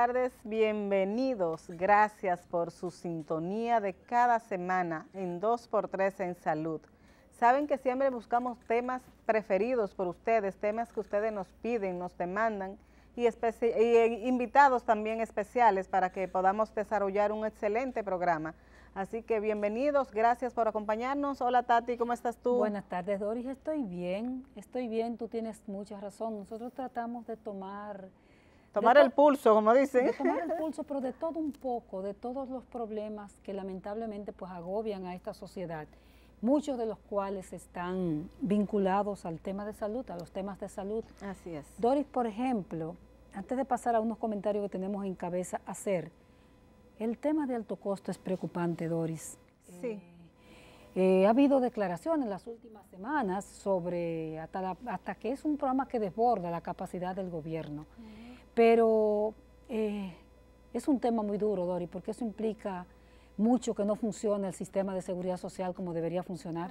tardes, bienvenidos. Gracias por su sintonía de cada semana en 2x3 en Salud. Saben que siempre buscamos temas preferidos por ustedes, temas que ustedes nos piden, nos demandan y, y eh, invitados también especiales para que podamos desarrollar un excelente programa. Así que bienvenidos, gracias por acompañarnos. Hola Tati, ¿cómo estás tú? Buenas tardes Doris, estoy bien, estoy bien, tú tienes mucha razón. Nosotros tratamos de tomar Tomar el pulso, como dicen. tomar el pulso, pero de todo un poco, de todos los problemas que lamentablemente pues agobian a esta sociedad, muchos de los cuales están vinculados al tema de salud, a los temas de salud. Así es. Doris, por ejemplo, antes de pasar a unos comentarios que tenemos en cabeza hacer, el tema de alto costo es preocupante, Doris. Sí. Eh, eh, ha habido declaraciones en las últimas semanas sobre hasta, que es un programa que desborda la capacidad del gobierno. Mm. Pero eh, es un tema muy duro, Dori, porque eso implica mucho que no funcione el sistema de seguridad social como debería funcionar.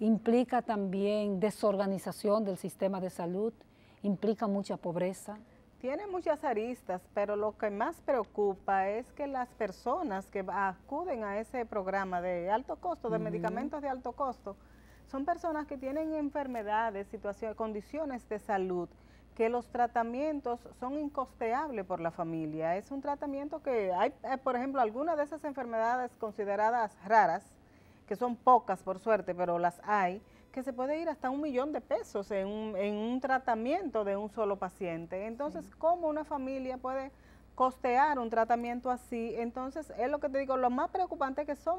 Implica también desorganización del sistema de salud, implica mucha pobreza. Tiene muchas aristas, pero lo que más preocupa es que las personas que acuden a ese programa de alto costo, de medicamentos de alto costo, son personas que tienen enfermedades, situaciones, condiciones de salud que los tratamientos son incosteables por la familia. Es un tratamiento que hay, eh, por ejemplo, algunas de esas enfermedades consideradas raras, que son pocas por suerte, pero las hay, que se puede ir hasta un millón de pesos en un, en un tratamiento de un solo paciente. Entonces, ¿cómo una familia puede costear un tratamiento así? Entonces, es lo que te digo, lo más preocupante es que son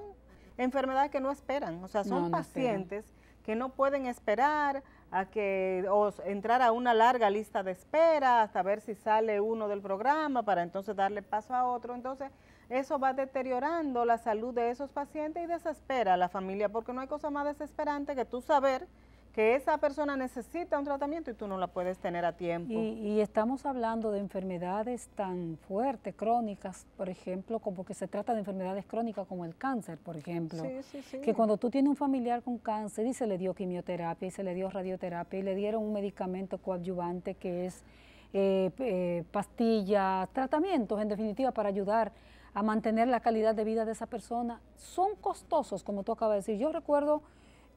enfermedades que no esperan, o sea, son pacientes que no pueden esperar, a que o entrar a una larga lista de espera hasta ver si sale uno del programa para entonces darle paso a otro. Entonces, eso va deteriorando la salud de esos pacientes y desespera a la familia, porque no hay cosa más desesperante que tú saber que esa persona necesita un tratamiento y tú no la puedes tener a tiempo. Y, estamos hablando de enfermedades tan fuertes, crónicas, por ejemplo, como que se trata de enfermedades crónicas como el cáncer, por ejemplo. Que cuando tú tienes un familiar con cáncer y se le dio quimioterapia y se le dio radioterapia y le dieron un medicamento coadyuvante que es eh, eh pastillas, tratamientos en definitiva para ayudar a mantener la calidad de vida de esa persona, son costosos, como tú acabas de decir. Yo recuerdo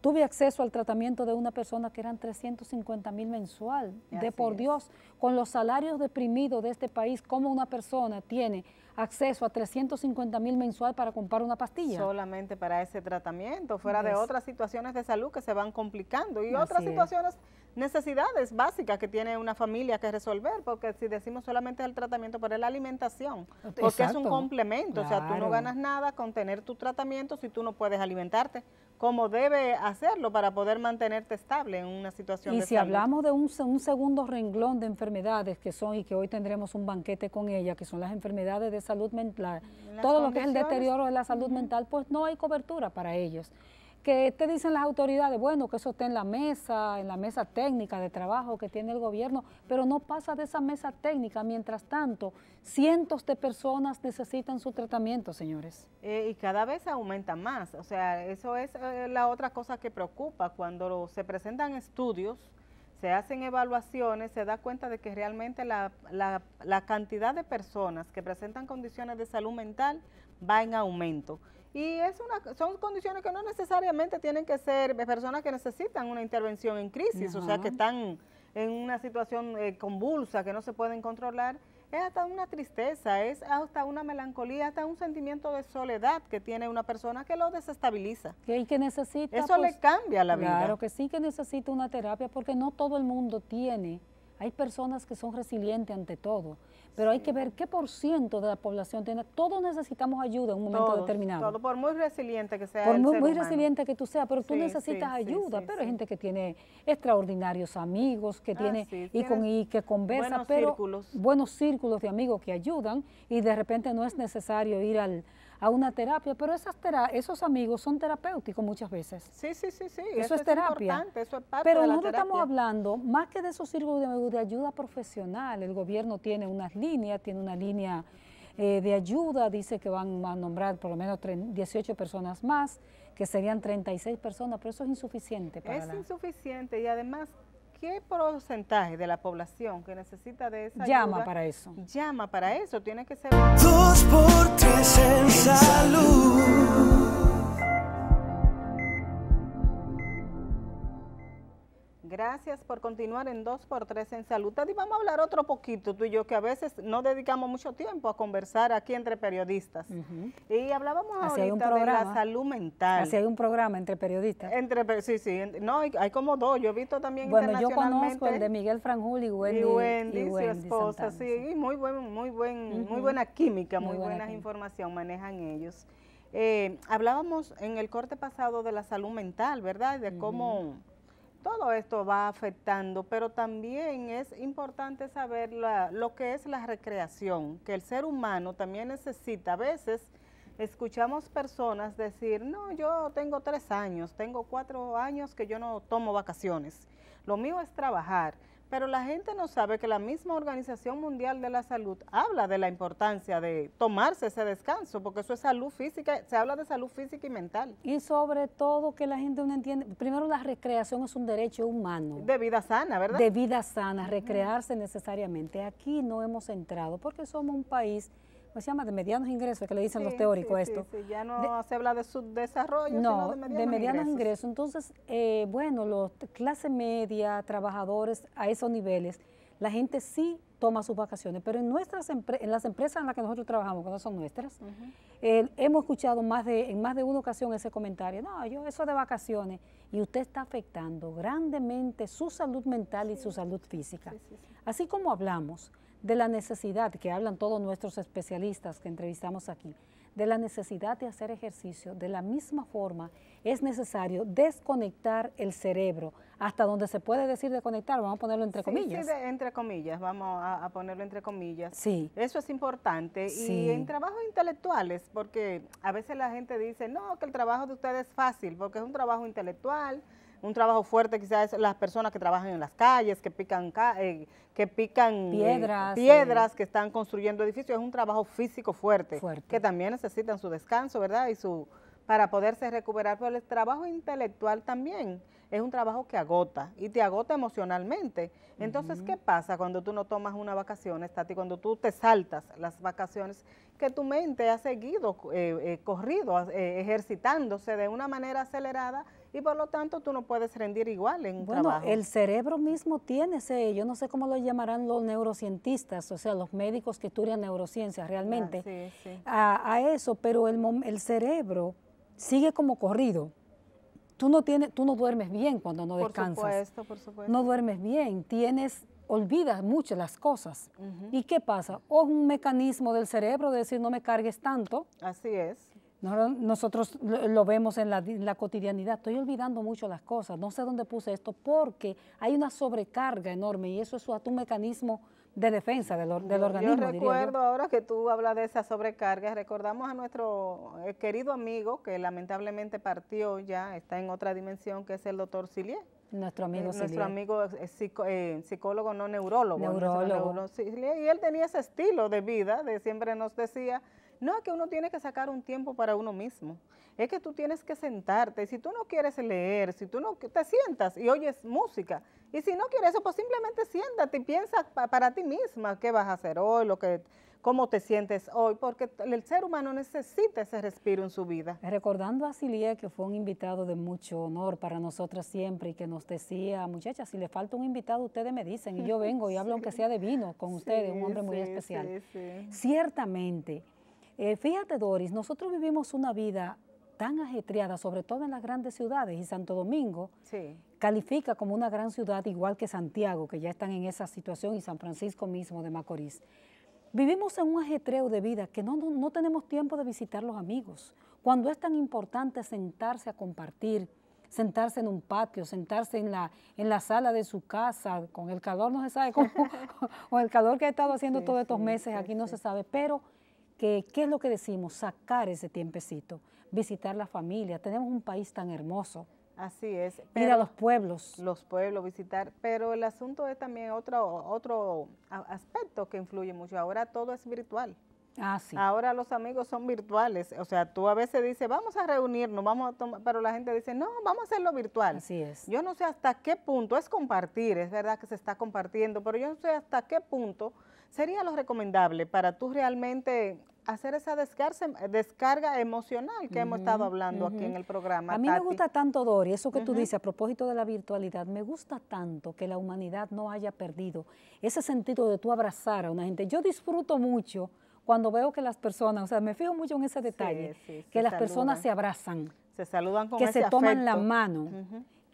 tuve acceso al tratamiento de una persona que eran 350 mil mensual, de por Dios, con los salarios deprimidos de este país, ¿cómo una persona tiene acceso a 350 mil mensual para comprar una pastilla? Solamente para ese tratamiento, fuera de otras situaciones de salud que se van complicando y otras situaciones, necesidades básicas que tiene una familia que resolver, porque si decimos solamente el tratamiento, para la alimentación, porque es un complemento, o sea, tú no ganas nada con tener tu tratamiento si tú no puedes alimentarte como debe hacerlo para poder mantenerte estable en una situación y si hablamos de un, un, segundo renglón de enfermedades que son y que hoy tendremos un banquete con ella, que son las enfermedades de salud mental, todo lo que es el deterioro de la salud mental, pues no hay cobertura para ellos que te dicen las autoridades, bueno, que eso está en la mesa, en la mesa técnica de trabajo que tiene el gobierno, pero no pasa de esa mesa técnica. Mientras tanto, cientos de personas necesitan su tratamiento, señores. Eh, y cada vez aumenta más. O sea, eso es eh, la otra cosa que preocupa. Cuando se presentan estudios se hacen evaluaciones, se da cuenta de que realmente la, la, cantidad de personas que presentan condiciones de salud mental va en aumento. Y es una, son condiciones que no necesariamente tienen que ser personas que necesitan una intervención en crisis, o sea, que están en una situación eh, convulsa, que no se pueden controlar, es hasta una tristeza, es hasta una melancolía, hasta un sentimiento de soledad que tiene una persona que lo desestabiliza. el que necesita... Eso le pues, cambia la vida. Claro que sí que necesita una terapia porque no todo el mundo tiene hay personas que son resilientes ante todo, pero hay que ver qué por ciento de la población tiene. Todos necesitamos ayuda en un momento determinado. Todo, por muy resiliente que sea. Por muy, resiliente que tú seas, pero tú necesitas ayuda. pero hay gente que tiene extraordinarios amigos, que ah, tiene y con y que conversa, pero buenos círculos de amigos que ayudan y de repente no es necesario ir al a una terapia, pero esas tera esos amigos son terapéuticos muchas veces. Sí, sí, sí, sí. Eso, es, terapia. Eso es parte pero lo nosotros estamos hablando más que de esos círculos de, ayuda profesional. El gobierno tiene unas líneas, tiene una línea eh, de ayuda, dice que van a nombrar por lo menos 18 personas más que serían 36 personas, pero eso es insuficiente. Para es insuficiente y además qué porcentaje de la población que necesita de esa Llama para eso. Llama para eso, tiene que ser... Dos por en salud. Gracias por continuar en 2x3 en Salud. y vamos a hablar otro poquito, tú y yo, que a veces no dedicamos mucho tiempo a conversar aquí entre periodistas. Y hablábamos ahorita de la salud mental. Así hay un programa entre periodistas. Entre, sí, sí. No, hay, como dos. Yo he visto también internacionalmente. Bueno, yo conozco el de Miguel Franjul y Wendy, y su esposa, sí. muy, buen, muy, buen, muy buena química, muy, buena información manejan ellos. Eh, hablábamos en el corte pasado de la salud mental, ¿verdad? De cómo... Todo esto va afectando, pero también es importante saber lo que es la recreación, que el ser humano también necesita. A veces escuchamos personas decir, no, yo tengo tres años, tengo cuatro años que yo no tomo vacaciones, lo mío es trabajar. Pero la gente no sabe que la misma Organización Mundial de la Salud habla de la importancia de tomarse ese descanso, porque eso es salud física, se habla de salud física y mental. Y sobre todo que la gente no entiende, primero la recreación es un derecho humano. De vida sana, ¿verdad? De vida sana, recrearse necesariamente. Aquí no hemos entrado porque somos un país pues se llama de medianos ingresos, que le dicen los teóricos esto. ya no se habla de subdesarrollo, no, sino de medianos, de medianos ingresos. Entonces, eh, bueno, los clase media, trabajadores a esos niveles, la gente sí toma sus vacaciones, pero en nuestras en las empresas en las que nosotros trabajamos, que no son nuestras, hemos escuchado más de, en más de una ocasión ese comentario, no, yo eso de vacaciones, y usted está afectando grandemente su salud mental y su salud física. Así como hablamos de la necesidad, que hablan todos nuestros especialistas que entrevistamos aquí, de la necesidad de hacer ejercicio, de la misma forma es necesario desconectar el cerebro, hasta donde se puede decir desconectar, vamos a ponerlo entre comillas. Sí, entre comillas, vamos a, ponerlo entre comillas. Sí. Eso es importante. Y en trabajos intelectuales, porque a veces la gente dice, no, que el trabajo de ustedes es fácil, porque es un trabajo intelectual, un trabajo fuerte quizás las personas que trabajan en las calles, que pican, eh, que pican eh, piedras, que están construyendo edificios, es un trabajo físico fuerte, que también necesitan su descanso, ¿verdad? Y su para poderse recuperar, pero el trabajo intelectual también es un trabajo que agota y te agota emocionalmente. Entonces, ¿qué pasa cuando tú no tomas una vacación, Tati? Cuando tú te saltas las vacaciones, que tu mente ha seguido eh, corrido, ejercitándose de una manera acelerada y por lo tanto tú no puedes rendir igual en un bueno, El cerebro mismo tiene ese, yo no sé cómo lo llamarán los neurocientistas, o sea, los médicos que estudian neurociencia realmente, ah, sí, A, eso, pero el, cerebro sigue como corrido tú no tienes, tú no duermes bien cuando no descansas. Por supuesto, por supuesto. No duermes bien, tienes, olvidas muchas las cosas. ¿Y qué pasa? O un mecanismo del cerebro de decir no me cargues tanto. Así es. Nosotros lo vemos en la, cotidianidad. Estoy olvidando mucho las cosas. No sé dónde puse esto porque hay una sobrecarga enorme y eso es un mecanismo de defensa del, organismo. Yo recuerdo ahora que tú hablas de esa sobrecarga. Recordamos a nuestro eh, querido amigo que lamentablemente partió ya, está en otra dimensión, que es el doctor Silier. Nuestro amigo eh, Nuestro amigo eh, psicólogo, no neurólogo. Neurólogo. y él tenía ese estilo de vida, de siempre nos decía no es que uno tiene que sacar un tiempo para uno mismo, es que tú tienes que sentarte. Si tú no quieres leer, si tú no te sientas y oyes música, y si no quieres eso, pues simplemente siéntate y piensa para ti misma qué vas a hacer hoy, lo que cómo te sientes hoy, porque el ser humano necesita ese respiro en su vida. Recordando a Silvia que fue un invitado de mucho honor para nosotras siempre y que nos decía, muchachas, si le falta un invitado, ustedes me dicen, y yo vengo y hablo aunque sea de vino con ustedes, un hombre muy especial. Ciertamente, eh, fíjate, Doris, nosotros vivimos una vida tan ajetreada, sobre todo en las grandes ciudades, y Santo Domingo califica como una gran ciudad, igual que Santiago, que ya están en esa situación, y San Francisco mismo de Macorís. Vivimos en un ajetreo de vida que no, no, tenemos tiempo de visitar los amigos. Cuando es tan importante sentarse a compartir, sentarse en un patio, sentarse en la, en la sala de su casa, con el calor no se sabe cómo, el calor que ha estado haciendo todos estos meses, aquí no se sabe, pero que, ¿qué es lo que decimos? Sacar ese tiempecito, visitar la familia. Tenemos un país tan hermoso. Así es. ir a los pueblos. Los pueblos, visitar. Pero el asunto es también otro, otro aspecto que influye mucho. Ahora todo es virtual. Ah, Ahora los amigos son virtuales. O sea, tú a veces dices, vamos a reunirnos, vamos a tomar, pero la gente dice, no, vamos a hacerlo virtual. Así es. Yo no sé hasta qué punto, es compartir, es verdad que se está compartiendo, pero yo no sé hasta qué punto sería lo recomendable para tú realmente hacer esa descarga, emocional que hemos estado hablando aquí en el programa. A mí me gusta tanto, Dori, eso que tú dices a propósito de la virtualidad, me gusta tanto que la humanidad no haya perdido ese sentido de tú abrazar a una gente. Yo disfruto mucho cuando veo que las personas, o sea, me fijo mucho en ese detalle, que las personas se abrazan. Se saludan con Que se toman la mano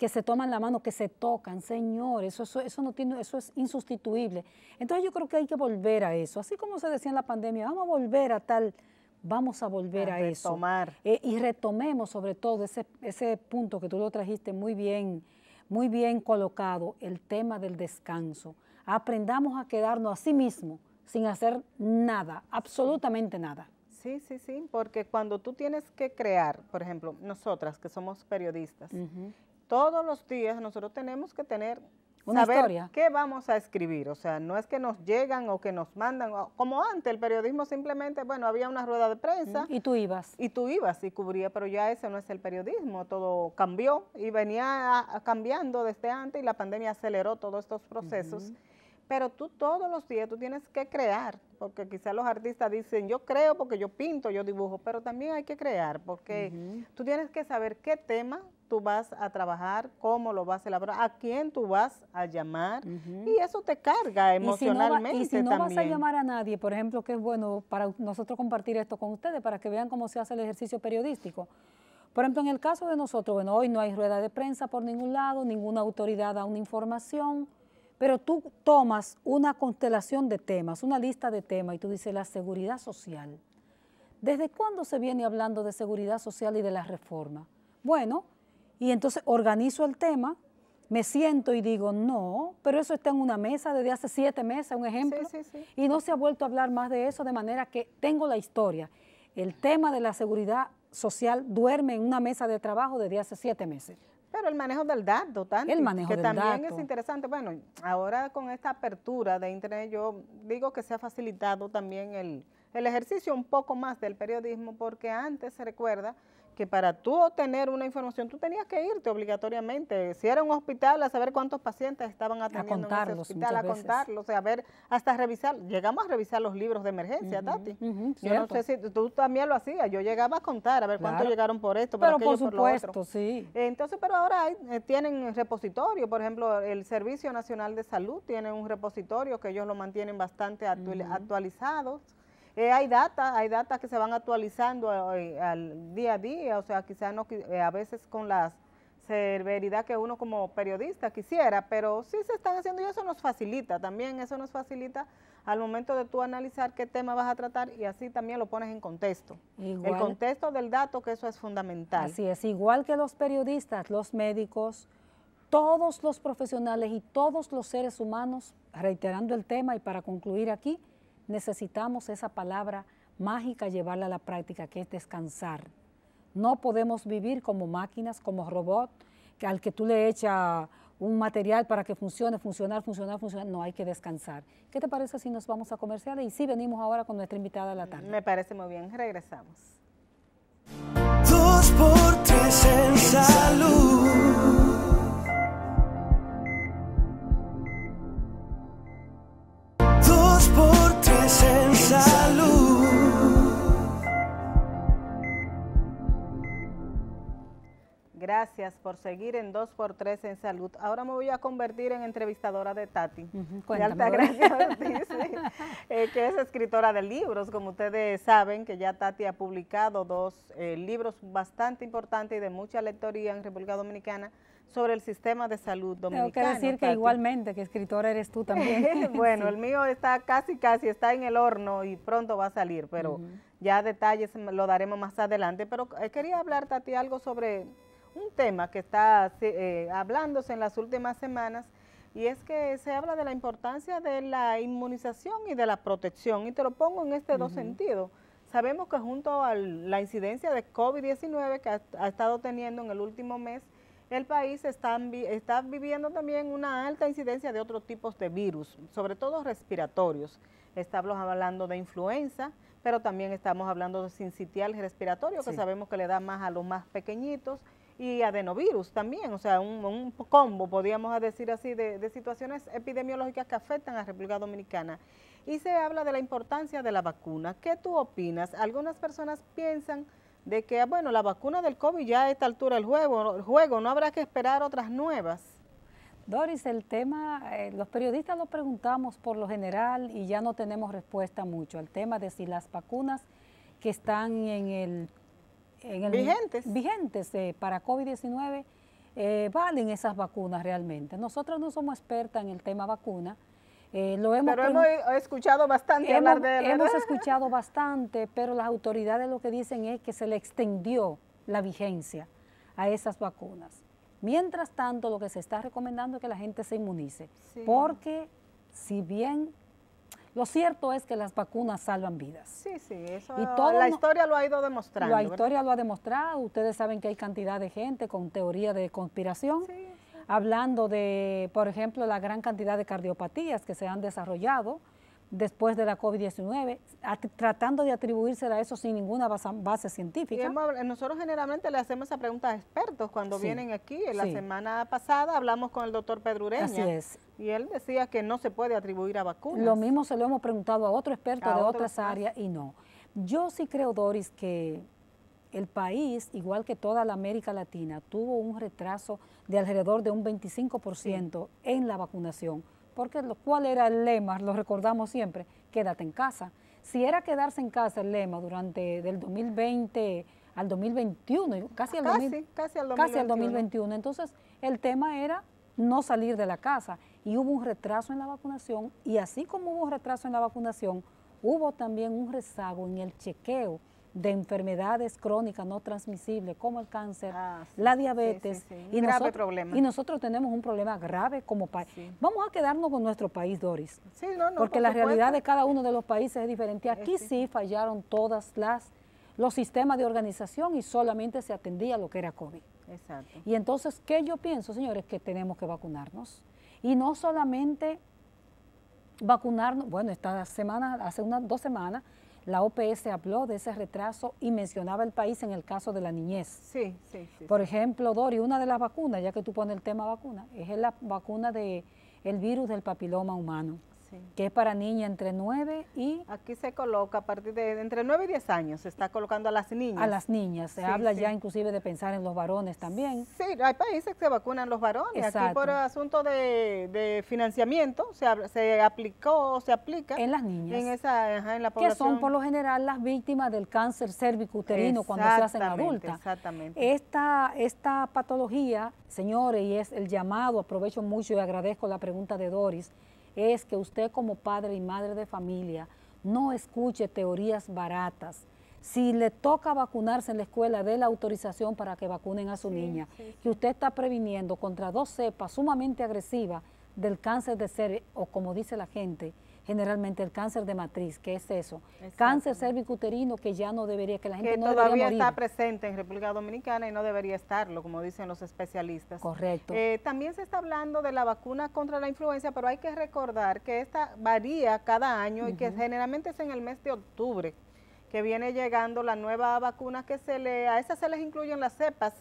que se toman la mano, que se tocan, Señor, eso, eso, no tiene, eso es insustituible. Entonces yo creo que hay que volver a eso, así como se decía en la pandemia, vamos a volver a tal, vamos a volver a, eso. Eh, y retomemos sobre todo ese, punto que tú lo trajiste muy bien, muy bien colocado, el tema del descanso. Aprendamos a quedarnos a sí mismos sin hacer nada, absolutamente nada. Sí, sí, sí, porque cuando tú tienes que crear, por ejemplo, nosotras que somos periodistas, todos los días nosotros tenemos que tener una historia. qué vamos a escribir. O sea, no es que nos llegan o que nos mandan. Como antes, el periodismo simplemente, bueno, había una rueda de prensa. Y tú ibas. Y tú ibas y cubría, pero ya ese no es el periodismo. Todo cambió y venía cambiando desde antes y la pandemia aceleró todos estos procesos. Pero tú todos los días tú tienes que crear, porque quizás los artistas dicen, yo creo porque yo pinto, yo dibujo, pero también hay que crear, porque tú tienes que saber qué tema tú vas a trabajar, cómo lo vas a elaborar, a quién tú vas a llamar y eso te carga emocionalmente. Y si no, y si no vas a llamar a nadie, por ejemplo, que es bueno para nosotros compartir esto con ustedes para que vean cómo se hace el ejercicio periodístico. Por ejemplo, en el caso de nosotros, bueno, hoy no hay rueda de prensa por ningún lado, ninguna autoridad da una información, pero tú tomas una constelación de temas, una lista de temas y tú dices la seguridad social. ¿Desde cuándo se viene hablando de seguridad social y de la reforma? Bueno, y entonces organizo el tema, me siento y digo, no, pero eso está en una mesa desde hace siete meses, un ejemplo, y no se ha vuelto a hablar más de eso, de manera que tengo la historia. El tema de la seguridad social duerme en una mesa de trabajo desde hace siete meses. Pero el manejo del dato, tanto, el manejo que también es interesante. Bueno, ahora con esta apertura de Internet, yo digo que se ha facilitado también el, el ejercicio un poco más del periodismo, porque antes, se recuerda, que para tú obtener una información tú tenías que irte obligatoriamente. Si era un hospital, a saber cuántos pacientes estaban atendiendo en ese hospital, a contarlos, a ver, hasta revisar. Llegamos a revisar los libros de emergencia, Tati. yo no sé si tú también lo hacías, yo llegaba a contar, a ver cuántos llegaron por esto, por pero aquello, por supuesto, sí. entonces, pero ahora hay, eh, tienen repositorio, por ejemplo, el Servicio Nacional de Salud tiene un repositorio que ellos lo mantienen bastante actualizado. Eh, hay data, hay data que se van actualizando eh, al, día a día, o sea, quizás no, eh, a veces con la severidad que uno como periodista quisiera, pero sí se están haciendo y eso nos facilita también, eso nos facilita al momento de tú analizar qué tema vas a tratar y así también lo pones en contexto. el contexto del dato, que eso es fundamental. Así es, igual que los periodistas, los médicos, todos los profesionales y todos los seres humanos, reiterando el tema y para concluir aquí, necesitamos esa palabra mágica llevarla a la práctica, que es descansar. No podemos vivir como máquinas, como robot, que al que tú le echas un material para que funcione, funcionar, funcionar, funcionar. No, hay que descansar. ¿Qué te parece si nos vamos a comerciar? y si venimos ahora con nuestra invitada a la tarde? Me parece muy bien. Regresamos. en salud. Gracias por seguir en 2x3 en Salud. Ahora me voy a convertir en entrevistadora de Tati. Uh alta gracia que es escritora de libros. Como ustedes saben, que ya Tati ha publicado dos eh, libros bastante importantes y de mucha lectoría en República Dominicana sobre el sistema de salud dominicano. Tengo decir que igualmente, que escritora eres tú también. bueno, el mío está casi, casi, está en el horno y pronto va a salir, pero ya detalles lo daremos más adelante. Pero eh, quería hablar, Tati, algo sobre un tema que está eh, hablándose en las últimas semanas y es que se habla de la importancia de la inmunización y de la protección y te lo pongo en este dos sentidos. Sabemos que junto a la incidencia de COVID-19 que ha, estado teniendo en el último mes, el país está, está viviendo también una alta incidencia de otros tipos de virus, sobre todo respiratorios. Estamos hablando de influenza, pero también estamos hablando de sincitial respiratorio, que sabemos que le da más a los más pequeñitos, y adenovirus también, o sea, un, combo, podríamos decir así, de, situaciones epidemiológicas que afectan a República Dominicana. Y se habla de la importancia de la vacuna. ¿Qué tú opinas? Algunas personas piensan de que, ah, bueno, la vacuna del COVID ya a esta altura del juego, el juego no habrá que esperar otras nuevas. Doris, el tema, eh, los periodistas lo preguntamos por lo general y ya no tenemos respuesta mucho El tema de si las vacunas que están en el vigentes, vigentes eh, para COVID-19, eh, valen esas vacunas realmente. Nosotros no somos expertas en el tema vacuna. Eh, lo hemos pero hemos escuchado bastante hemos, hablar de Hemos escuchado bastante, pero las autoridades lo que dicen es que se le extendió la vigencia a esas vacunas. Mientras tanto, lo que se está recomendando es que la gente se inmunice, porque si bien lo cierto es que las vacunas salvan vidas. Sí, sí, eso y la historia lo ha ido demostrando. La historia lo ha demostrado. Ustedes saben que hay cantidad de gente con teoría de conspiración, hablando de, por ejemplo, la gran cantidad de cardiopatías que se han desarrollado después de la COVID-19, tratando de atribuírsela a eso sin ninguna base, científica. nosotros generalmente le hacemos esa pregunta a expertos cuando vienen aquí. la semana pasada hablamos con el doctor Pedrureña. Así es. Y él decía que no se puede atribuir a vacunas. Lo mismo se lo hemos preguntado a otro experto de otras áreas y no. Yo sí creo, Doris, que el país, igual que toda la América Latina, tuvo un retraso de alrededor de un 25% en la vacunación porque lo, cuál era el lema, lo recordamos siempre, quédate en casa. Si era quedarse en casa el lema durante del 2020 al 2021, casi, al, al ah, 2021. Casi al 2021, entonces el tema era no salir de la casa y hubo un retraso en la vacunación y así como hubo un retraso en la vacunación, hubo también un rezago en el chequeo de enfermedades crónicas no transmisibles como el cáncer, ah, la diabetes. y, nosotros, y, nosotros, tenemos un problema grave como país. Vamos a quedarnos con nuestro país, Doris, porque la realidad de cada uno de los países es diferente. Aquí sí fallaron todas las los sistemas de organización y solamente se atendía lo que era COVID. Exacto. Y entonces, ¿qué yo pienso, señores? Que tenemos que vacunarnos. Y no solamente vacunarnos, bueno, esta semana, hace unas dos semanas, la OPS habló de ese retraso y mencionaba el país en el caso de la niñez. Sí, sí, sí. Por ejemplo, Dori, una de las vacunas, ya que tú pones el tema vacuna, es la vacuna de el virus del papiloma humano que es para niñas entre 9 y... Aquí se coloca a partir de entre 9 y 10 años, se está colocando a las niñas. A las niñas, se habla ya inclusive de pensar en los varones también. Sí, hay países que se vacunan los varones, aquí por asunto de, financiamiento se, se aplicó se aplica... En las niñas. En, esa, en la población. Que son por lo general las víctimas del cáncer cervicuterino cuando se hacen adultas. Exactamente. Esta, esta patología, señores, y es el llamado, aprovecho mucho y agradezco la pregunta de Doris, es que usted como padre y madre de familia no escuche teorías baratas. Si le toca vacunarse en la escuela, dé la autorización para que vacunen a su niña, que usted está previniendo contra dos cepas sumamente agresivas del cáncer de ser, o como dice la gente, generalmente el cáncer de matriz, que es eso, cáncer cervicuterino que ya no debería, que la gente todavía está presente en República Dominicana y no debería estarlo, como dicen los especialistas. Correcto. Eh, también se está hablando de la vacuna contra la influenza, pero hay que recordar que esta varía cada año y que generalmente es en el mes de octubre que viene llegando la nueva vacuna que se le, a esas se les incluyen las cepas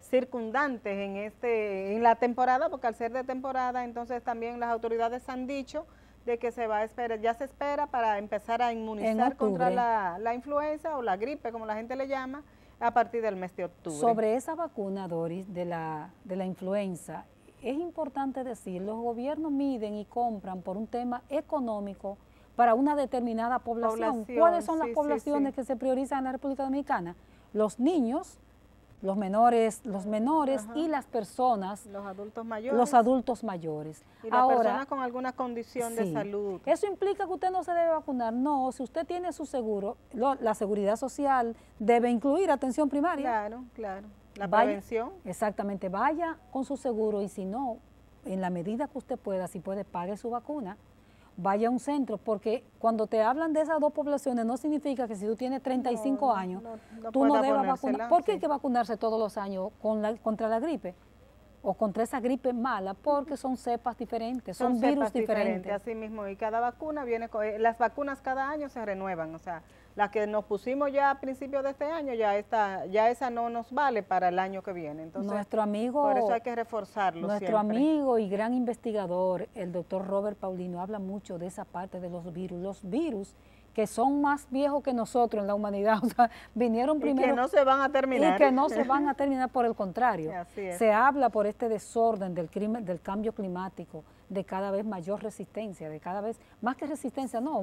circundantes en este en la temporada, porque al ser de temporada, entonces también las autoridades han dicho de que se va a esperar, ya se espera para empezar a inmunizar contra la, influenza o la gripe, como la gente le llama, a partir del mes de octubre. Sobre esa vacuna, Doris, de la, de la influenza, es importante decir, los gobiernos miden y compran por un tema económico para una determinada población. ¿Cuáles son las poblaciones que se priorizan en la República Dominicana? Los niños, los menores, los menores y las personas, los adultos mayores, los adultos mayores. Y las personas con alguna condición de salud. Eso implica que usted no se debe vacunar. No, si usted tiene su seguro, la seguridad social debe incluir atención primaria. Claro, claro. La vaya, prevención. Exactamente, vaya con su seguro y si no, en la medida que usted pueda, si puede, pague su vacuna vaya a un centro, porque cuando te hablan de esas dos poblaciones no significa que si tú tienes 35 años, tú no debas vacunar. ¿Por qué hay que vacunarse todos los años con la, contra la gripe? o contra esa gripe mala porque son cepas diferentes, son, virus diferentes. Así mismo, y cada vacuna viene, con, eh, las vacunas cada año se renuevan, o sea, la que nos pusimos ya a principios de este año, ya está ya esa no nos vale para el año que viene. Entonces, nuestro amigo, por eso hay que reforzarlo. Nuestro amigo y gran investigador, el doctor Robert Paulino, habla mucho de esa parte de los virus. Los virus que son más viejos que nosotros en la humanidad, o sea, vinieron primero. Y que no se van a terminar. Y que no se van a terminar, por el contrario. Se habla por este desorden del, crimen, del cambio climático, de cada vez mayor resistencia, de cada vez, más que resistencia, no,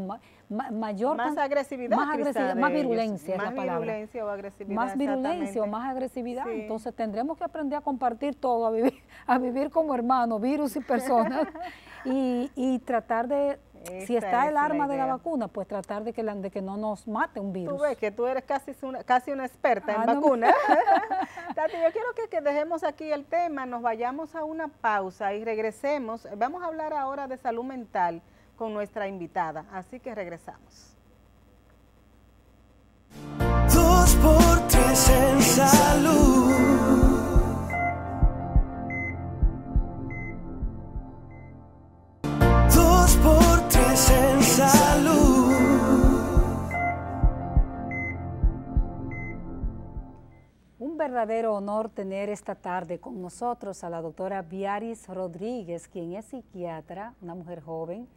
mayor... Más agresividad. Más, virulencia más la palabra. Virulencia o agresividad, más virulencia o más agresividad. Entonces tendremos que aprender a compartir todo, a vivir, a vivir como hermanos, virus y personas, y, y tratar de si está el arma de la vacuna, pues tratar de que, la, de que no nos mate un virus. Tú ves que tú eres casi una, casi una experta en ah, vacunas. Tati, yo quiero que, dejemos aquí el tema, nos vayamos a una pausa y regresemos. Vamos a hablar ahora de salud mental con nuestra invitada, así que regresamos. verdadero honor tener esta tarde con nosotros a la doctora Viaris Rodríguez, quien es psiquiatra, una mujer joven,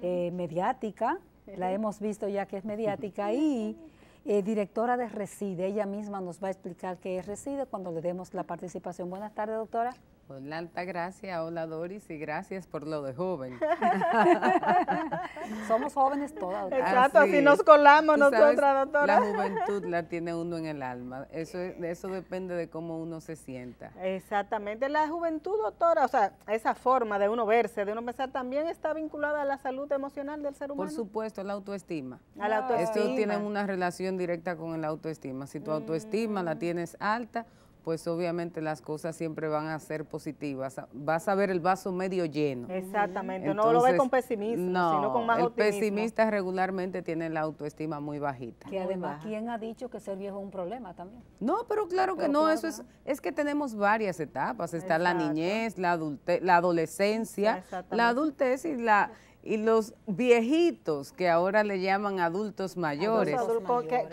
eh, mediática, la hemos visto ya que es mediática, y eh, directora de Reside. Ella misma nos va a explicar qué es Reside cuando le demos la participación. Buenas tardes, doctora. Pues, alta gracia, hola Doris y gracias por lo de joven. Somos jóvenes todas. Exacto, así, nos colamos nosotras, doctora. La juventud la tiene uno en el alma, eso, eso depende de cómo uno se sienta. Exactamente, la juventud, doctora, o sea, esa forma de uno verse, de uno pensar, también está vinculada a la salud emocional del ser humano. Por supuesto, la autoestima. A la autoestima. Esto tiene una relación directa con la autoestima. Si tu mm. autoestima la tienes alta, pues obviamente las cosas siempre van a ser positivas. Vas a ver el vaso medio lleno. Exactamente, no lo ves con pesimismo, sino con más el pesimista regularmente tiene la autoestima muy bajita. Que además, ¿quién ha dicho que ser viejo es un problema también? No, pero claro que no, eso es es que tenemos varias etapas, está la niñez, la, la adolescencia, la adultez y la y los viejitos, que ahora le llaman adultos mayores.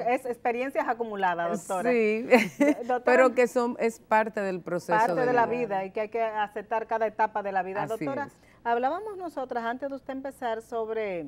es experiencias acumuladas, doctora. Sí, pero que son, es parte del proceso. Parte de, la vida. y que hay que aceptar cada etapa de la vida. doctora, hablábamos nosotras antes de usted empezar sobre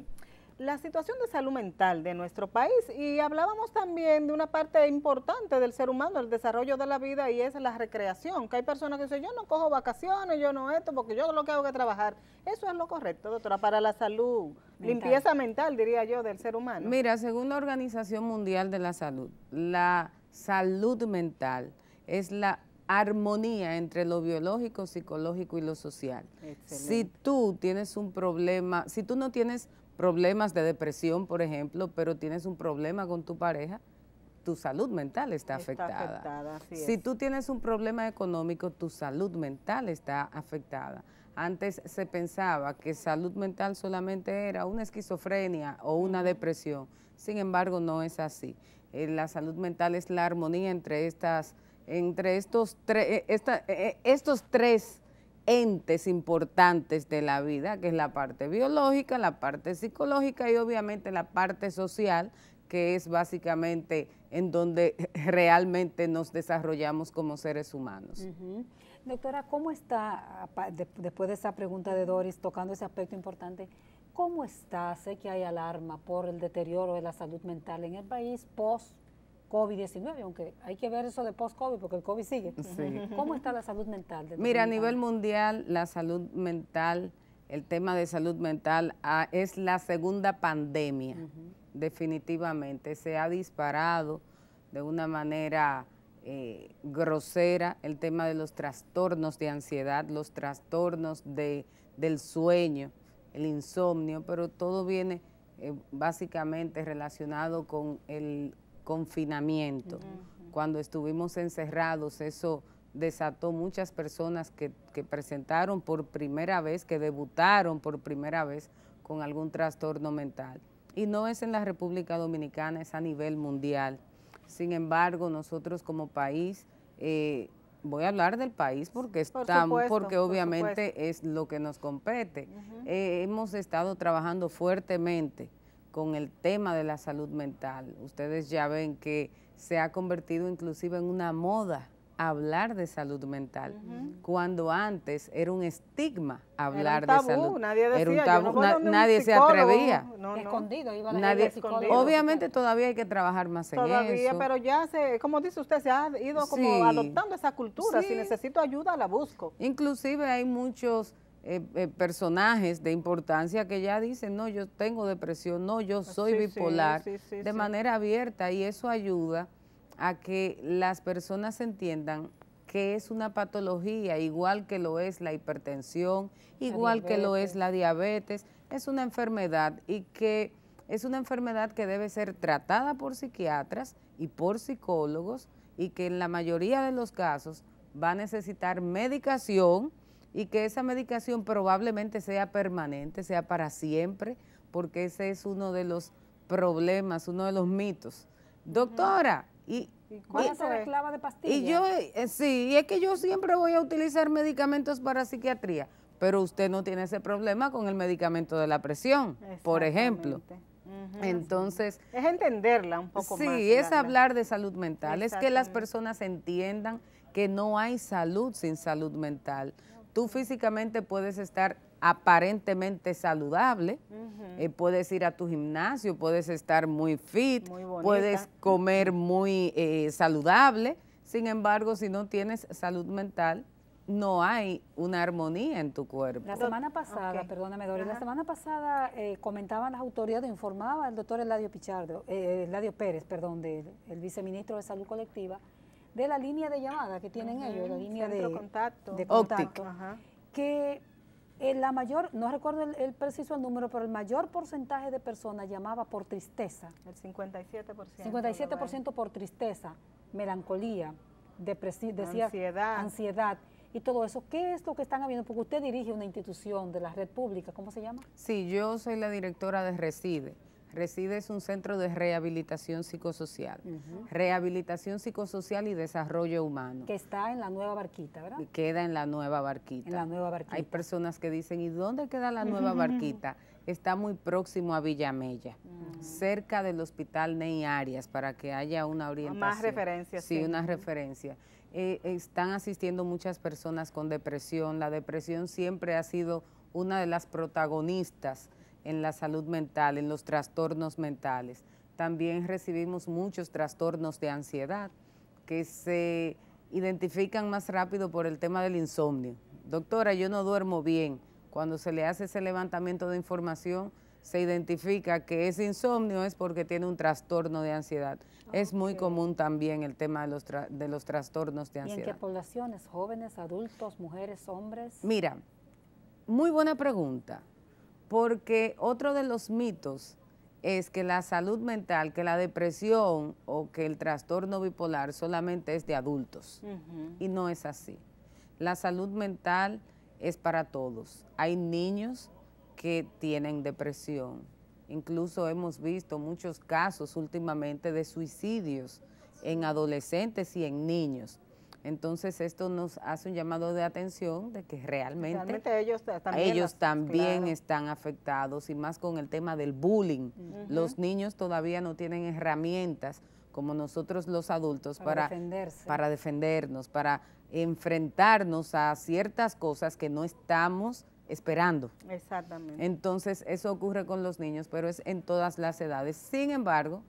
la situación de salud mental de nuestro país y hablábamos también de una parte importante del ser humano, el desarrollo de la vida y es la recreación, que hay personas que dicen yo no cojo vacaciones, yo no esto, porque yo lo que hago es trabajar. Eso es lo correcto, doctora, para la salud, limpieza mental, diría yo, del ser humano. Mira, según la Organización Mundial de la Salud, la salud mental es la armonía entre lo biológico, psicológico y lo social. Si tú tienes un problema, si tú no tienes problemas de depresión, por ejemplo, pero tienes un problema con tu pareja, tu salud mental está, afectada. si tú tienes un problema económico, tu salud mental está afectada. Antes se pensaba que salud mental solamente era una esquizofrenia o una depresión. Sin embargo, no es así. Eh, la salud mental es la armonía entre estas entre estos, tres eh, esta, eh, estos tres entes importantes de la vida, que es la parte biológica, la parte psicológica y obviamente la parte social, que es básicamente en donde realmente nos desarrollamos como seres humanos. Doctora, ¿cómo está, después de esa pregunta de Doris, tocando ese aspecto importante, cómo está, sé que hay alarma por el deterioro de la salud mental en el país post COVID-19, aunque hay que ver eso de post-COVID porque el COVID sigue. ¿Cómo está la salud mental? Mira, a nivel mundial, la salud mental, el tema de salud mental ah, es la segunda pandemia, definitivamente. Se ha disparado de una manera eh, grosera el tema de los trastornos de ansiedad, los trastornos de, del sueño, el insomnio, pero todo viene eh, básicamente relacionado con el confinamiento. Cuando estuvimos encerrados, eso desató muchas personas que, presentaron por primera vez, que debutaron por primera vez con algún trastorno mental. Y no es en la República Dominicana, es a nivel mundial. Sin embargo, nosotros como país, eh, voy a hablar del país porque, estamos, porque obviamente es lo que nos compete. Eh, hemos estado trabajando fuertemente con el tema de la salud mental. Ustedes ya ven que se ha convertido inclusive en una moda hablar de salud mental, cuando antes era un estigma hablar de salud. Nadie era un tabú, nadie se atrevía. Escondido, iba a Obviamente todavía hay que trabajar más en eso. Todavía, pero ya, se, como dice usted, se ha ido como adoptando esa cultura. Si necesito ayuda, la busco. Inclusive hay muchos eh, eh, personajes de importancia que ya dicen, no, yo tengo depresión, no, yo ah, soy bipolar, de manera abierta y eso ayuda a que las personas entiendan que es una patología, igual que lo es la hipertensión, igual que lo es la diabetes, es una enfermedad y que es una enfermedad que debe ser tratada por psiquiatras y por psicólogos y que en la mayoría de los casos va a necesitar medicación, y que esa medicación probablemente sea permanente, sea para siempre, porque ese es uno de los problemas, uno de los mitos. Doctora, y... cuál es la de pastillas? Y yo, eh, sí, es que yo siempre voy a utilizar medicamentos para psiquiatría, pero usted no tiene ese problema con el medicamento de la presión, por ejemplo. Entonces... Es entenderla un poco más. Sí, es hablar de salud mental, es que las personas entiendan que no hay salud sin salud mental tú físicamente puedes estar aparentemente saludable, eh, puedes ir a tu gimnasio, puedes estar muy fit, puedes comer muy eh, saludable, sin embargo, si no tienes salud mental, no hay una armonía en tu cuerpo. La semana pasada, perdóname Doris, la semana pasada eh, comentaban las autoridades, informaba el doctor Eladio Pichardo, Eladio Pérez, perdón, del el viceministro de Salud Colectiva, de la línea de llamada que tienen ellos, la línea de contacto, de contacto que eh, la mayor, no recuerdo el, preciso el número, pero el mayor porcentaje de personas llamaba por tristeza. El 57%. 57% por tristeza, melancolía, ansiedad. ansiedad y todo eso. ¿Qué es lo que están habiendo? Porque usted dirige una institución de la red pública, ¿cómo se llama? Sí, yo soy la directora de Reside. Reside es un centro de rehabilitación psicosocial. Rehabilitación psicosocial y desarrollo humano. Que está en la nueva barquita, ¿verdad? Queda en la nueva barquita. En la nueva barquita. Hay personas que dicen, ¿y dónde queda la nueva barquita? Está muy próximo a Villamella, cerca del hospital Ney Arias, para que haya una orientación. Más referencias. Sí, una referencia. Eh, están asistiendo muchas personas con depresión. La depresión siempre ha sido una de las protagonistas en la salud mental, en los trastornos mentales. También recibimos muchos trastornos de ansiedad que se identifican más rápido por el tema del insomnio. Doctora, yo no duermo bien. Cuando se le hace ese levantamiento de información, se identifica que ese insomnio es porque tiene un trastorno de ansiedad. Es muy común también el tema de los, de los trastornos de ansiedad. ¿Y en qué poblaciones? ¿Jóvenes, adultos, mujeres, hombres? Mira, muy buena pregunta porque otro de los mitos es que la salud mental, que la depresión o que el trastorno bipolar solamente es de adultos. Y no es así. La salud mental es para todos. Hay niños que tienen depresión. Incluso hemos visto muchos casos últimamente de suicidios en adolescentes y en niños. Entonces esto nos hace un llamado de atención de que realmente, ellos, también, ellos también están afectados y más con el tema del bullying. Los niños todavía no tienen herramientas como nosotros los adultos para, para, para defendernos, para enfrentarnos a ciertas cosas que no estamos esperando. Exactamente. Entonces eso ocurre con los niños, pero es en todas las edades. Sin embargo,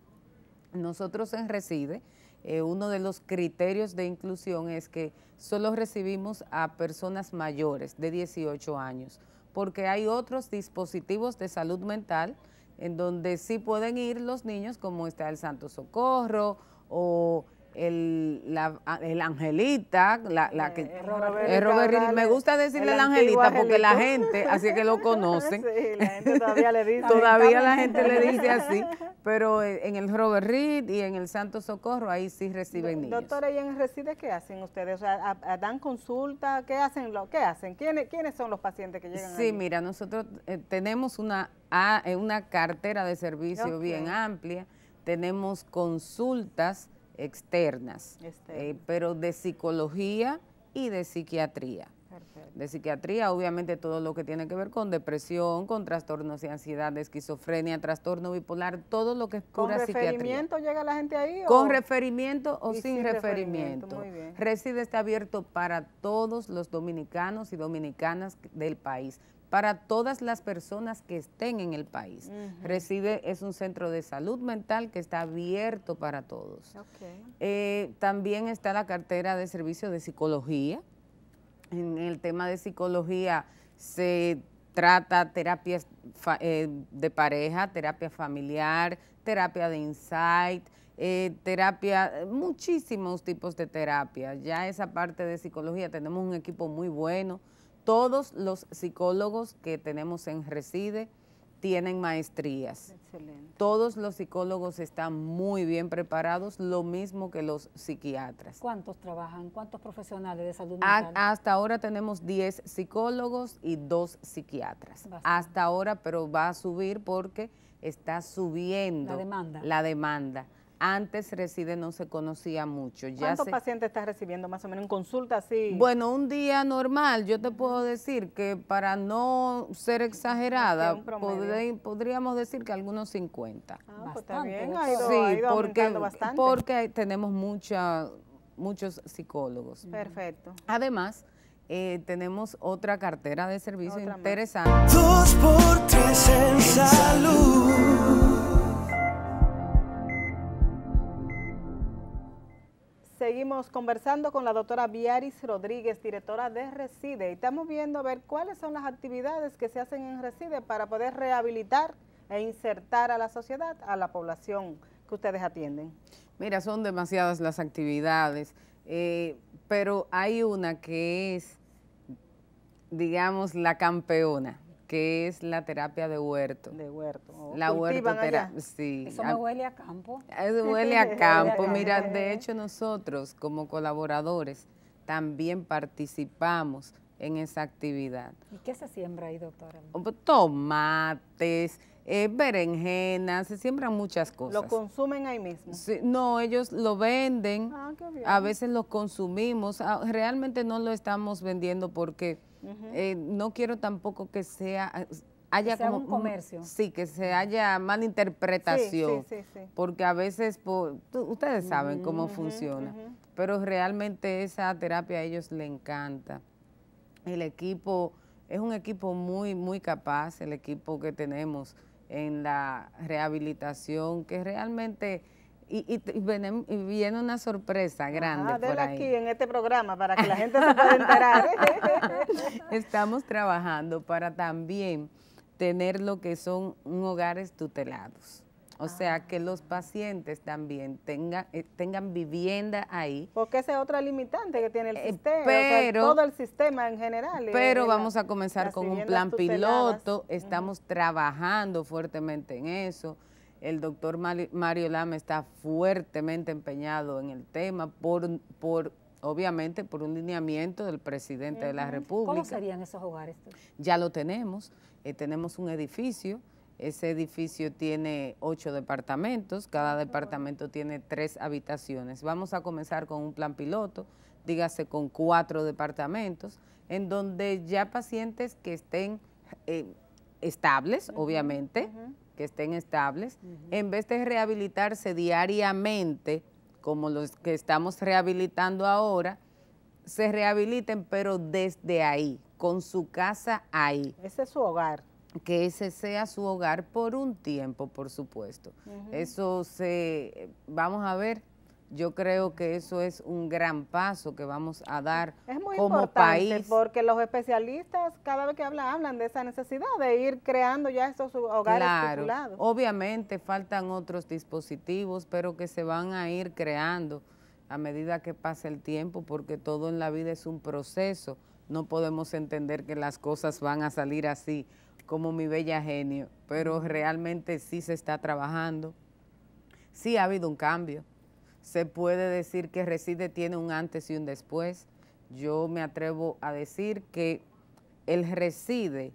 nosotros en Reside eh, uno de los criterios de inclusión es que solo recibimos a personas mayores de 18 años, porque hay otros dispositivos de salud mental en donde sí pueden ir los niños, como está el Santo Socorro o el, el angelita, la, eh, que eh, eh, me gusta decirle el angelita porque la gente, así que lo conocen. todavía la gente le dice así, pero en el Robert Reed y en el Santo Socorro ahí sí reciben niños. Doctora, ¿y en Reside qué hacen ustedes? ¿Dan consulta? ¿Qué hacen? Lo, ¿Qué hacen? ¿Quiénes, ¿Quiénes son los pacientes que llegan? Sí, mira, nosotros tenemos una, una cartera de servicio bien amplia, tenemos consultas, eh, externas, pero de psicología y de psiquiatría. De psiquiatría, obviamente todo lo que tiene que ver con depresión, con trastornos de ansiedad, de esquizofrenia, trastorno bipolar, todo lo que es pura psiquiatría. ¿Con referimiento llega la gente ahí? Con referimiento o sin, referimiento. Reside está abierto para todos los dominicanos y dominicanas del país para todas las personas que estén en el país. Recibe, es un centro de salud mental que está abierto para todos. Eh, también está la cartera de servicio de psicología. En el tema de psicología se trata terapias eh, de pareja, terapia familiar, terapia de insight, eh, terapia, muchísimos tipos de terapia. Ya esa parte de psicología tenemos un equipo muy bueno todos los psicólogos que tenemos en Reside tienen maestrías. Excelente. Todos los psicólogos están muy bien preparados, lo mismo que los psiquiatras. ¿Cuántos trabajan? ¿Cuántos profesionales de salud mental? hasta ahora tenemos 10 psicólogos y 2 psiquiatras. Hasta ahora, pero va a subir porque está subiendo La demanda antes Reside no se conocía mucho. ¿Cuántos pacientes estás recibiendo más o menos en consulta así? Bueno, un día normal, yo te puedo decir que para no ser exagerada, podríamos decir que algunos 50. Ah, pues está bien, ha ido, sí, porque, bastante. porque tenemos muchos psicólogos. Perfecto. Además, eh, tenemos otra cartera de servicios interesante. Dos por en salud. Seguimos conversando con la doctora Viaris Rodríguez, directora de Reside, y estamos viendo a ver cuáles son las actividades que se hacen en Reside para poder rehabilitar e insertar a la sociedad, a la población que ustedes atienden. Mira, son demasiadas las actividades, eh, pero hay una que es, digamos, la campeona que es la terapia de huerto. De huerto. la Sí. Eso ah, me huele a campo. huele a campo. Mira, de hecho nosotros como colaboradores también participamos en esa actividad. ¿Y qué se siembra ahí, doctora? Tomates, eh, berenjenas, se siembran muchas cosas. ¿Lo consumen ahí mismo? no, ellos lo venden, ah, a veces lo consumimos, ah, realmente no lo estamos vendiendo porque eh, no quiero tampoco que sea... Ah, haya un comercio. Sí, que se haya mala interpretación. porque a veces, ustedes saben cómo funciona, pero realmente esa terapia a ellos le encanta. El equipo es un equipo muy, muy capaz, el equipo que tenemos en la rehabilitación, que realmente... Y, viene, una sorpresa grande. por ahí. aquí en este programa para que la gente se pueda enterar. Estamos trabajando para también tener lo que son hogares tutelados. O sea, ah. que los pacientes también tengan, eh, tengan vivienda ahí. Porque esa es otra limitante que tiene el eh, sistema, todo el sistema en general. Eh, pero vamos a comenzar con un plan piloto, estamos trabajando fuertemente en eso. El doctor Mario Lama está fuertemente empeñado en el tema por, por obviamente por un lineamiento del presidente de la República. ¿Cómo serían esos hogares? Ya lo tenemos, tenemos un edificio ese edificio tiene ocho departamentos, cada departamento tiene tres habitaciones. Vamos a comenzar con un plan piloto, dígase con cuatro departamentos, en donde ya pacientes que estén eh, estables, obviamente, que estén estables, en vez de rehabilitarse diariamente, como los que estamos rehabilitando ahora, se rehabiliten, pero desde ahí, con su casa ahí. Ese es su hogar que ese sea su hogar por un tiempo, por supuesto. Eso se, vamos a ver, yo creo que eso es un gran paso que vamos a dar es muy como importante Porque los especialistas cada vez que hablan, hablan de esa necesidad de ir creando ya estos hogares claro, Obviamente faltan otros dispositivos, pero que se van a ir creando a medida que pasa el tiempo, porque todo en la vida es un proceso. No podemos entender que las cosas van a salir así como mi bella genio, pero realmente sí se está trabajando, sí ha habido un cambio. Se puede decir que Reside tiene un antes y un después. Yo me atrevo a decir que el Reside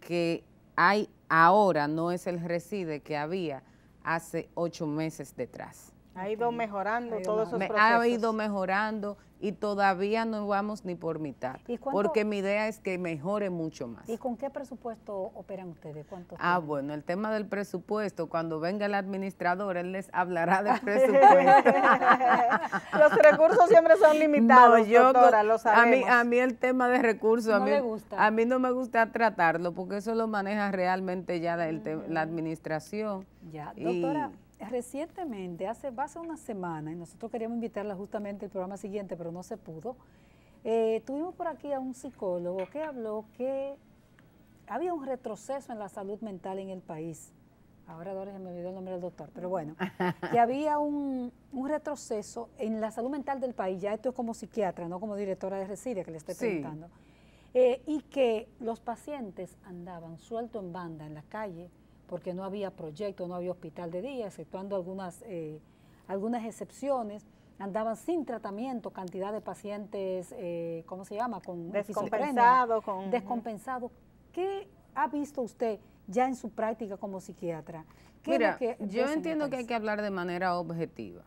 que hay ahora no es el Reside que había hace ocho meses detrás. Ha ido mejorando todos esos procesos. Ha ido mejorando y todavía no vamos ni por mitad, porque mi idea es que mejore mucho más. ¿Y con qué presupuesto operan ustedes? ah, bueno, el tema del presupuesto, cuando venga el administrador, él les hablará del presupuesto. los recursos siempre son limitados, no, yo, doctora, lo sabemos. A mí, a mí el tema de recursos, a, mí, gusta. a mí no me gusta tratarlo, porque eso lo maneja realmente ya la, la mm. administración. Ya, doctora recientemente, hace, ser una semana, y nosotros queríamos invitarla justamente al programa siguiente, pero no se pudo, eh, tuvimos por aquí a un psicólogo que habló que había un retroceso en la salud mental en el país. Ahora, Doris, me olvidó el nombre del doctor, pero bueno, que había un, retroceso en la salud mental del país. Ya esto es como psiquiatra, no como directora de residencia que le estoy preguntando. Eh, y que los pacientes andaban suelto en banda en la calle, porque no había proyecto, no había hospital de día, exceptuando algunas, eh, algunas excepciones. Andaban sin tratamiento cantidad de pacientes, eh, ¿cómo se llama? Con descompensado. ¿Qué ha visto usted ya en su práctica como psiquiatra? ¿Qué Mira, que, yo entiendo que hay que hablar de manera objetiva.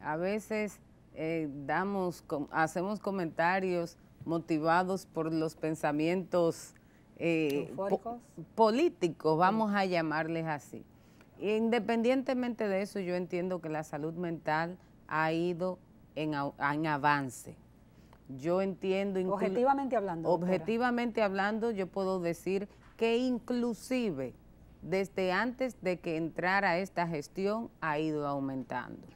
A veces eh, damos, hacemos comentarios motivados por los pensamientos eh, políticos, vamos a llamarles así. Independientemente de eso, yo entiendo que la salud mental ha ido en, avance. Yo entiendo... Objetivamente hablando. Objetivamente hablando, yo puedo decir que inclusive desde antes de que entrara esta gestión ha ido aumentando.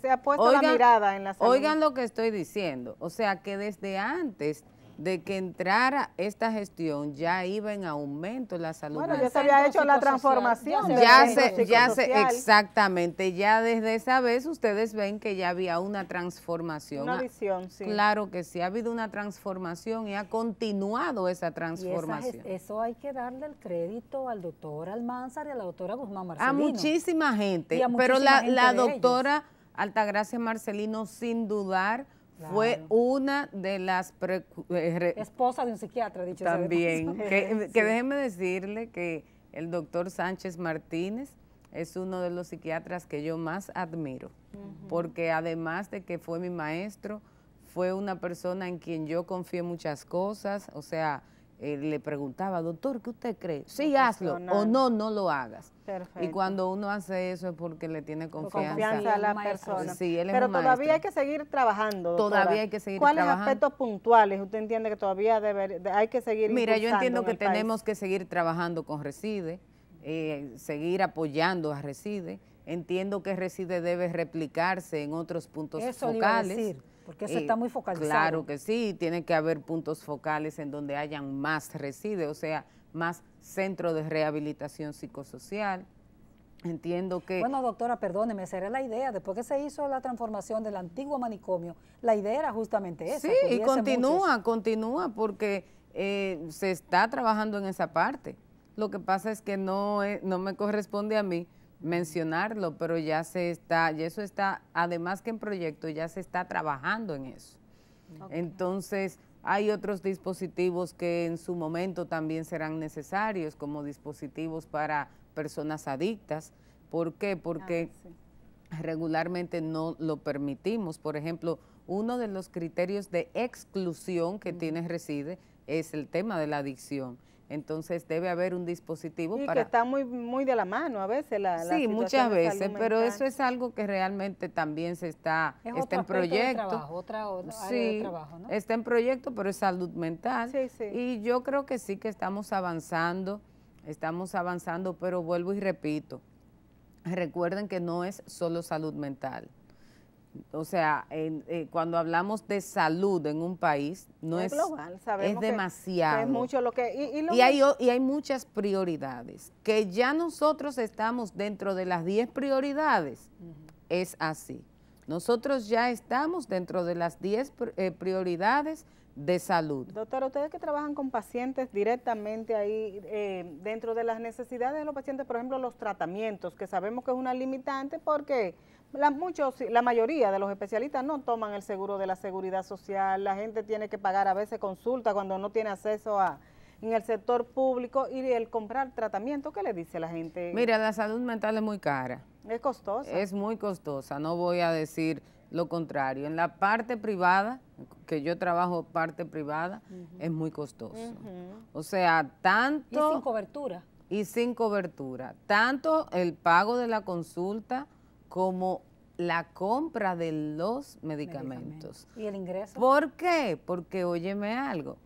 se ha puesto la mirada en la salud. Oigan lo que estoy diciendo. O sea, que desde antes de que entrara esta gestión ya iba en aumento la salud bueno, ya se había hecho la transformación. Ya se, ya se, exactamente, ya desde esa vez ustedes ven que ya había una transformación. Una ah, visión, sí. Claro que sí, ha habido una transformación y ha continuado esa transformación. eso hay que darle el crédito al doctor Almanzar y a la doctora Guzmán Marcelino. A muchísima gente, pero la, doctora Altagracia Marcelino sin dudar fue una de las... Eh, Esposa de un psiquiatra, dicho También, sea que, déjeme decirle que el doctor Sánchez Martínez es uno de los psiquiatras que yo más admiro, porque además de que fue mi maestro, fue una persona en quien yo confié muchas cosas, o sea, eh, le preguntaba, doctor, ¿qué usted cree? Sí, hazlo o no, no lo hagas. Y cuando uno hace eso es porque le tiene confianza, a la persona. Pero todavía hay que seguir trabajando. Todavía hay que seguir ¿Cuáles trabajando. ¿Cuáles aspectos puntuales usted entiende que todavía debe, hay que seguir Mira, yo entiendo que tenemos que seguir trabajando con Reside, eh, seguir apoyando a Reside. Entiendo que Reside debe replicarse en otros puntos focales. decir porque eso eh, está muy focalizado. Claro que sí, tiene que haber puntos focales en donde hayan más reside, o sea, más centro de rehabilitación psicosocial. Entiendo que... Bueno, doctora, perdóneme, ¿será la idea. Después que se hizo la transformación del antiguo manicomio, la idea era justamente esa. Sí, y continúa, continúa, porque eh, se está trabajando en esa parte. Lo que pasa es que no, eh, no me corresponde a mí mencionarlo, pero ya se está, y eso está, además que en proyecto ya se está trabajando en eso. Entonces, hay otros dispositivos que en su momento también serán necesarios, como dispositivos para personas adictas. ¿Por qué? Porque ah, regularmente no lo permitimos. Por ejemplo, uno de los criterios de exclusión que tiene Reside es el tema de la adicción. Entonces debe haber un dispositivo y que está muy, muy de la mano a veces la... sí, muchas veces, pero eso es algo que realmente también se está... está en proyecto. ¿no? está en proyecto, pero es salud mental. Sí, sí. Y yo creo que sí que estamos avanzando, estamos avanzando, pero vuelvo y repito, recuerden que no es solo salud mental. O sea, eh, cuando hablamos de salud en un país, no es, es demasiado. mucho lo que... Y, hay, muchas prioridades, que ya nosotros estamos dentro de las 10 prioridades, es así. Nosotros ya estamos dentro de las 10 eh, prioridades de salud. Doctora, ustedes que trabajan con pacientes directamente ahí eh, dentro de las necesidades de los pacientes, por ejemplo, los tratamientos, que sabemos que es una limitante porque la, muchos, la mayoría de los especialistas no toman el seguro de la seguridad social, la gente tiene que pagar a veces consulta cuando no tiene acceso a en el sector público y el comprar tratamiento, ¿qué le dice la gente? Mira, la salud mental es muy cara. Es costosa. Es muy costosa, no voy a decir lo contrario. En la parte privada, que yo trabajo parte privada, es muy costoso. O sea, tanto... Y sin cobertura. Y sin cobertura. Tanto el pago de la consulta como la compra de los medicamentos. ¿Y el ingreso? ¿Por qué? Porque, óyeme algo,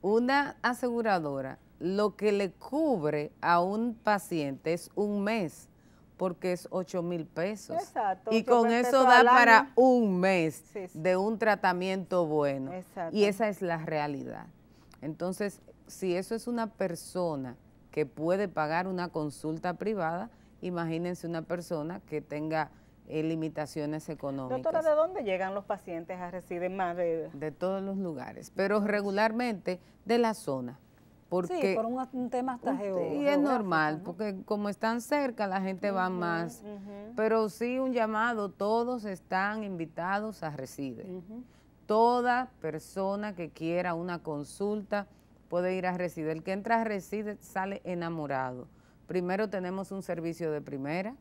una aseguradora lo que le cubre a un paciente es un mes porque es 8 mil pesos. y con eso da para un mes de un tratamiento bueno. Y esa es la realidad. Entonces, si eso es una persona que puede pagar una consulta privada, imagínense una persona que tenga eh, limitaciones económicas. Doctora, ¿de dónde llegan los pacientes a recibir más de...? De todos los lugares, pero regularmente de la zona sí, por un, tema hasta geográfico. Y es normal, porque como están cerca, la gente va más. Pero sí un llamado, todos están invitados a Reside. Toda persona que quiera una consulta puede ir a Reside. El que entra a Reside sale enamorado. Primero tenemos un servicio de primera.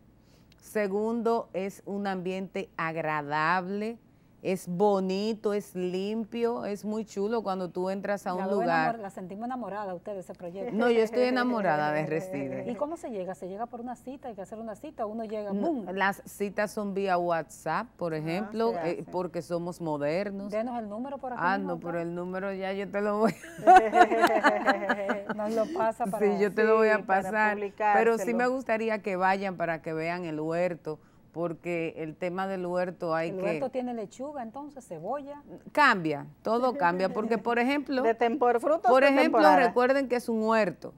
Segundo, es un ambiente agradable, es bonito, es limpio, es muy chulo cuando tú entras a un lugar. La sentimos enamorada usted de ese proyecto. No, yo estoy enamorada de Reside. ¿Y cómo se llega? ¿Se llega por una cita? ¿Hay que hacer una cita? ¿Uno llega? las citas son vía WhatsApp, por ah, ejemplo, eh, porque somos modernos. Denos el número por aquí. Ah, no, pero el número ya yo te lo voy a... Nos lo pasa para... Sí, yo te lo voy a pasar. Pero sí me gustaría que vayan para que vean el huerto porque el tema del huerto hay que... El huerto tiene lechuga, entonces cebolla. Cambia, todo cambia, porque por ejemplo... De tempor, frutos Por ejemplo, recuerden que es un huerto.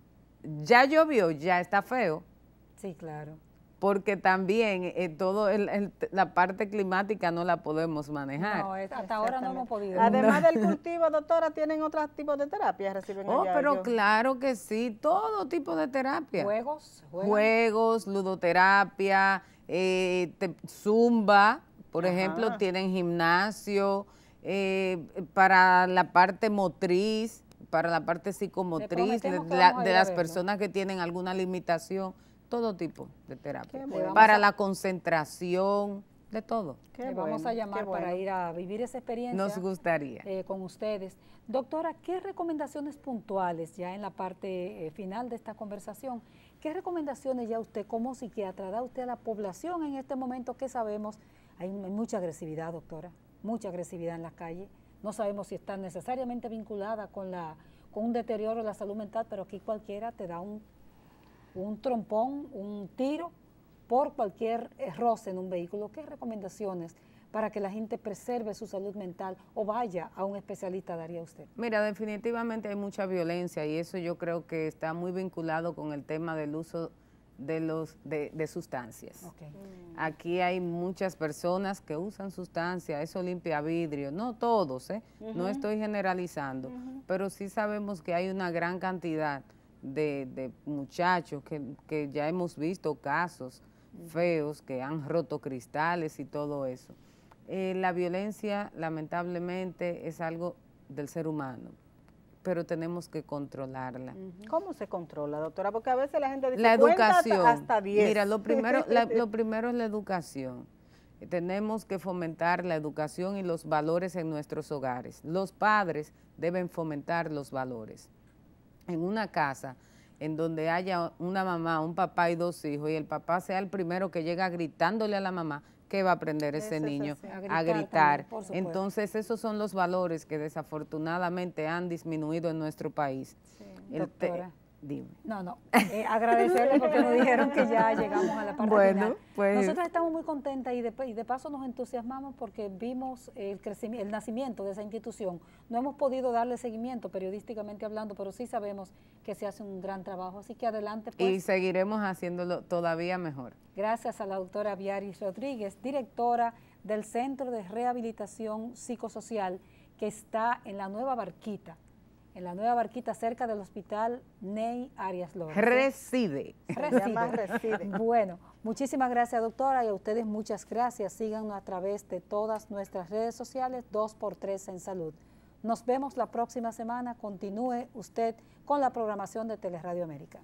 Ya llovió, ya está feo. Sí, claro. Porque también eh, todo la parte climática no la podemos manejar. No, hasta ahora no hemos podido. Además del cultivo, doctora, ¿tienen otros tipos de terapias? Reciben oh, pero claro que sí, todo tipo de terapia. Juegos. Juegos, juegos ludoterapia, eh, zumba, por ejemplo, tienen gimnasio, eh, para la parte motriz, para la parte psicomotriz, de las personas que tienen alguna limitación, todo tipo de terapia. Para la concentración, de todo. vamos a llamar para ir a vivir esa experiencia. Nos gustaría. Eh, con ustedes. Doctora, ¿qué recomendaciones puntuales, ya en la parte eh, final de esta conversación, qué recomendaciones ya usted como psiquiatra da usted a la población en este momento que sabemos, hay, mucha agresividad, doctora, mucha agresividad en la calle. no sabemos si está necesariamente vinculada con, la, con un deterioro de la salud mental, pero aquí cualquiera te da un, un trompón, un tiro por cualquier roce en un vehículo, ¿qué recomendaciones para que la gente preserve su salud mental o vaya a un especialista daría usted? Mira, definitivamente hay mucha violencia y eso yo creo que está muy vinculado con el tema del uso de, los, de, sustancias. Mm. Aquí hay muchas personas que usan sustancias, eso limpia vidrio, no todos, ¿eh? no estoy generalizando, pero sí sabemos que hay una gran cantidad de, muchachos que, que, ya hemos visto casos feos, que han roto cristales y todo eso. Eh, la violencia, lamentablemente, es algo del ser humano pero tenemos que controlarla. ¿Cómo se controla, doctora? Porque a veces la gente dice la educación, hasta 10. Mira, lo primero, lo primero es la educación. Tenemos que fomentar la educación y los valores en nuestros hogares. Los padres deben fomentar los valores. En una casa en donde haya una mamá, un papá y dos hijos, y el papá sea el primero que llega gritándole a la mamá, ¿qué va a aprender ese niño? a gritar. Entonces, esos son los valores que desafortunadamente han disminuido en nuestro país. No, no. Eh, agradecerle porque nos dijeron que ya llegamos a la parte bueno, Pues. Nosotros estamos muy contentas y de, de, paso nos entusiasmamos porque vimos el, crecimiento, el nacimiento de esa institución. No hemos podido darle seguimiento periodísticamente hablando, pero sí sabemos que se hace un gran trabajo. Así que adelante. Pues. Y seguiremos haciéndolo todavía mejor. Gracias a la doctora Viaris Rodríguez, directora del Centro de Rehabilitación Psicosocial que está en la nueva barquita en la nueva barquita cerca del hospital Ney Arias López. Reside. Reside. reside. Bueno, muchísimas gracias doctora y a ustedes muchas gracias. Síganos a través de todas nuestras redes sociales 2x3 en salud. Nos vemos la próxima semana. Continúe usted con la programación de Teleradio América.